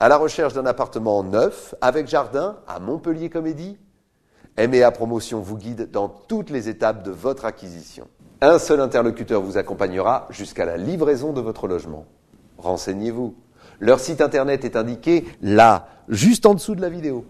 à la recherche d'un appartement neuf avec jardin à Montpellier Comédie MEA Promotion vous guide dans toutes les étapes de votre acquisition. Un seul interlocuteur vous accompagnera jusqu'à la livraison de votre logement. Renseignez-vous. Leur site internet est indiqué là, juste en dessous de la vidéo.